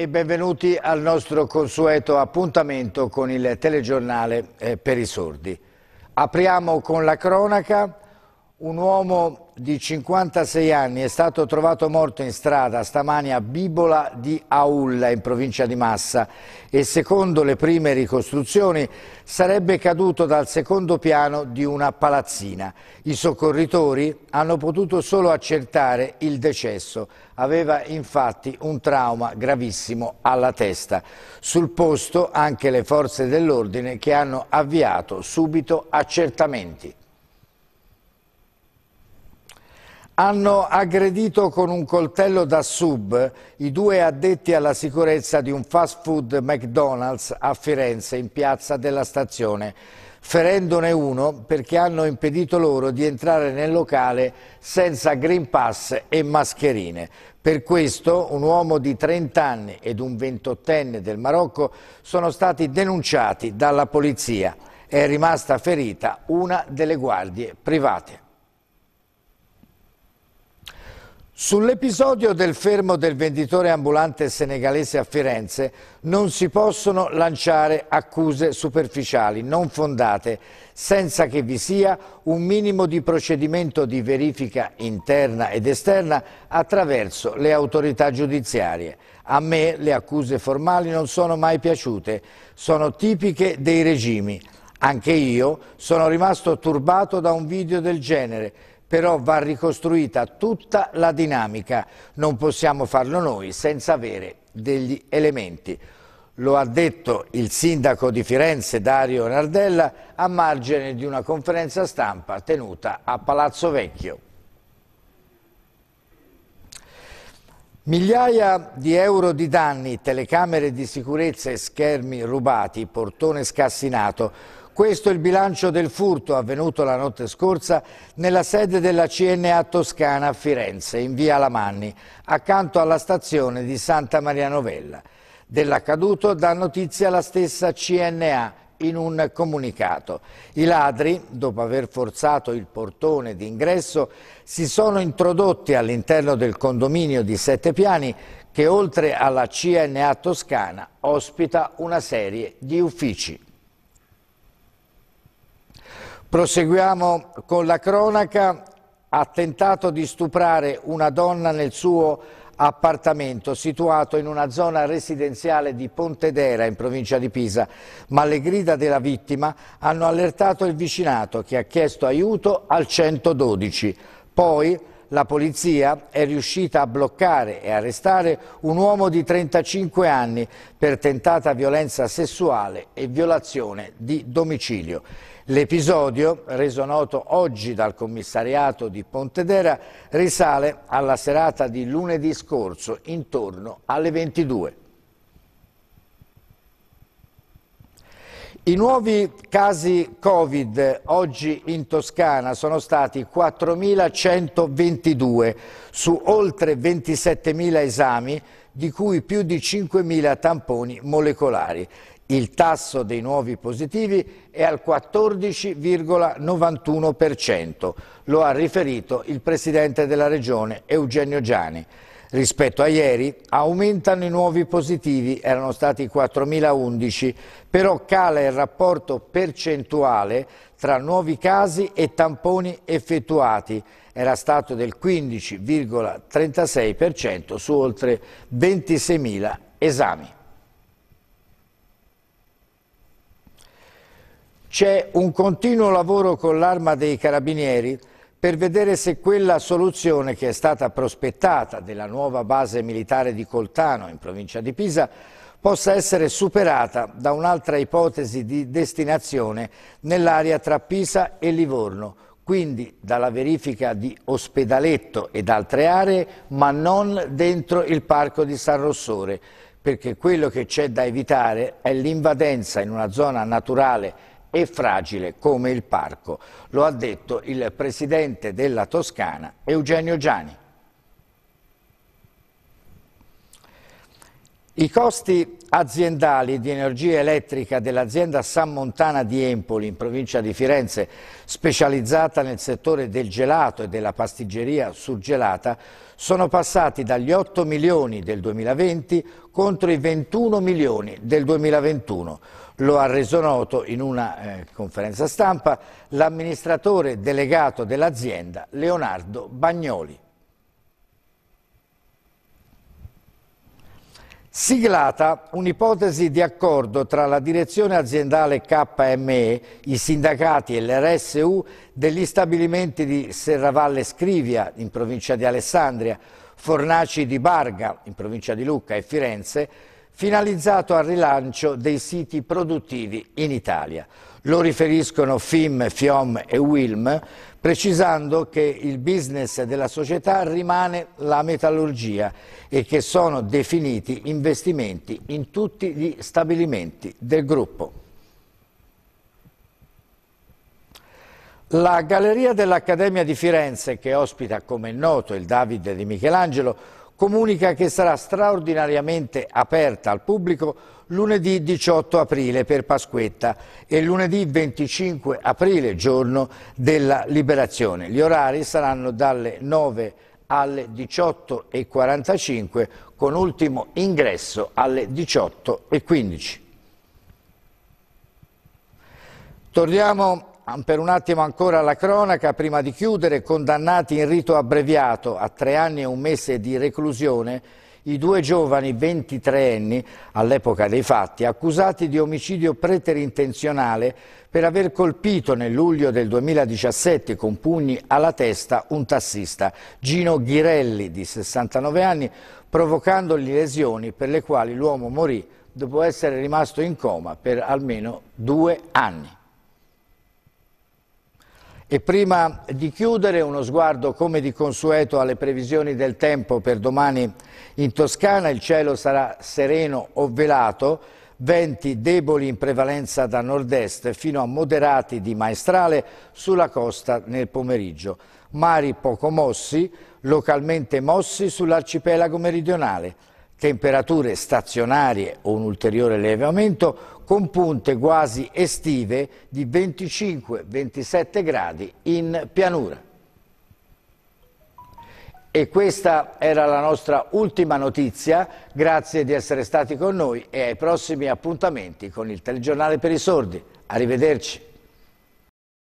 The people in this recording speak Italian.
e benvenuti al nostro consueto appuntamento con il telegiornale eh, per i sordi. Apriamo con la cronaca. Un uomo di 56 anni è stato trovato morto in strada stamani a Bibola di Aulla, in provincia di Massa, e secondo le prime ricostruzioni sarebbe caduto dal secondo piano di una palazzina. I soccorritori hanno potuto solo accertare il decesso. Aveva infatti un trauma gravissimo alla testa. Sul posto anche le forze dell'ordine che hanno avviato subito accertamenti. hanno aggredito con un coltello da sub i due addetti alla sicurezza di un fast food McDonald's a Firenze in piazza della stazione, ferendone uno perché hanno impedito loro di entrare nel locale senza green pass e mascherine. Per questo un uomo di 30 anni ed un 28enne del Marocco sono stati denunciati dalla polizia. È rimasta ferita una delle guardie private. Sull'episodio del fermo del venditore ambulante senegalese a Firenze non si possono lanciare accuse superficiali, non fondate, senza che vi sia un minimo di procedimento di verifica interna ed esterna attraverso le autorità giudiziarie. A me le accuse formali non sono mai piaciute, sono tipiche dei regimi. Anche io sono rimasto turbato da un video del genere però va ricostruita tutta la dinamica. Non possiamo farlo noi senza avere degli elementi. Lo ha detto il sindaco di Firenze Dario Nardella a margine di una conferenza stampa tenuta a Palazzo Vecchio. Migliaia di euro di danni, telecamere di sicurezza e schermi rubati, portone scassinato, questo è il bilancio del furto avvenuto la notte scorsa nella sede della CNA Toscana a Firenze, in via Lamanni, accanto alla stazione di Santa Maria Novella. Dell'accaduto dà notizia la stessa CNA in un comunicato. I ladri, dopo aver forzato il portone d'ingresso, si sono introdotti all'interno del condominio di sette piani che oltre alla CNA Toscana ospita una serie di uffici. Proseguiamo con la cronaca. Ha tentato di stuprare una donna nel suo appartamento situato in una zona residenziale di Pontedera in provincia di Pisa, ma le grida della vittima hanno allertato il vicinato che ha chiesto aiuto al 112. Poi la polizia è riuscita a bloccare e arrestare un uomo di 35 anni per tentata violenza sessuale e violazione di domicilio. L'episodio, reso noto oggi dal commissariato di Pontedera, risale alla serata di lunedì scorso intorno alle 22. I nuovi casi Covid oggi in Toscana sono stati 4.122 su oltre 27.000 esami, di cui più di 5.000 tamponi molecolari. Il tasso dei nuovi positivi è al 14,91%, lo ha riferito il Presidente della Regione Eugenio Giani. Rispetto a ieri aumentano i nuovi positivi, erano stati 4.011, però cala il rapporto percentuale tra nuovi casi e tamponi effettuati, era stato del 15,36% su oltre 26.000 esami. C'è un continuo lavoro con l'arma dei carabinieri per vedere se quella soluzione che è stata prospettata della nuova base militare di Coltano in provincia di Pisa possa essere superata da un'altra ipotesi di destinazione nell'area tra Pisa e Livorno, quindi dalla verifica di Ospedaletto ed altre aree, ma non dentro il parco di San Rossore, perché quello che c'è da evitare è l'invadenza in una zona naturale e fragile come il parco, lo ha detto il presidente della Toscana Eugenio Gianni. I costi aziendali di energia elettrica dell'azienda San Montana di Empoli, in provincia di Firenze, specializzata nel settore del gelato e della pastiggeria surgelata, sono passati dagli 8 milioni del 2020 contro i 21 milioni del 2021. Lo ha reso noto in una eh, conferenza stampa l'amministratore delegato dell'azienda Leonardo Bagnoli. Siglata un'ipotesi di accordo tra la direzione aziendale KME, i sindacati e l'RSU degli stabilimenti di Serravalle Scrivia, in provincia di Alessandria, Fornaci di Barga, in provincia di Lucca e Firenze, finalizzato al rilancio dei siti produttivi in Italia. Lo riferiscono FIM, FIOM e WILM, precisando che il business della società rimane la metallurgia e che sono definiti investimenti in tutti gli stabilimenti del gruppo. La Galleria dell'Accademia di Firenze, che ospita come è noto il Davide di Michelangelo, comunica che sarà straordinariamente aperta al pubblico lunedì 18 aprile per Pasquetta e lunedì 25 aprile, giorno della liberazione. Gli orari saranno dalle 9 alle 18.45 con ultimo ingresso alle 18.15. Torniamo per un attimo ancora la cronaca, prima di chiudere, condannati in rito abbreviato a tre anni e un mese di reclusione i due giovani 23enni, all'epoca dei fatti, accusati di omicidio preterintenzionale per aver colpito nel luglio del 2017 con pugni alla testa un tassista, Gino Ghirelli, di 69 anni, provocandogli lesioni per le quali l'uomo morì dopo essere rimasto in coma per almeno due anni. E prima di chiudere uno sguardo come di consueto alle previsioni del tempo per domani in Toscana, il cielo sarà sereno o velato, venti deboli in prevalenza da nord-est fino a moderati di maestrale sulla costa nel pomeriggio, mari poco mossi, localmente mossi sull'arcipelago meridionale temperature stazionarie o un ulteriore elevamento con punte quasi estive di 25-27 gradi in pianura. E questa era la nostra ultima notizia, grazie di essere stati con noi e ai prossimi appuntamenti con il telegiornale per i sordi. Arrivederci.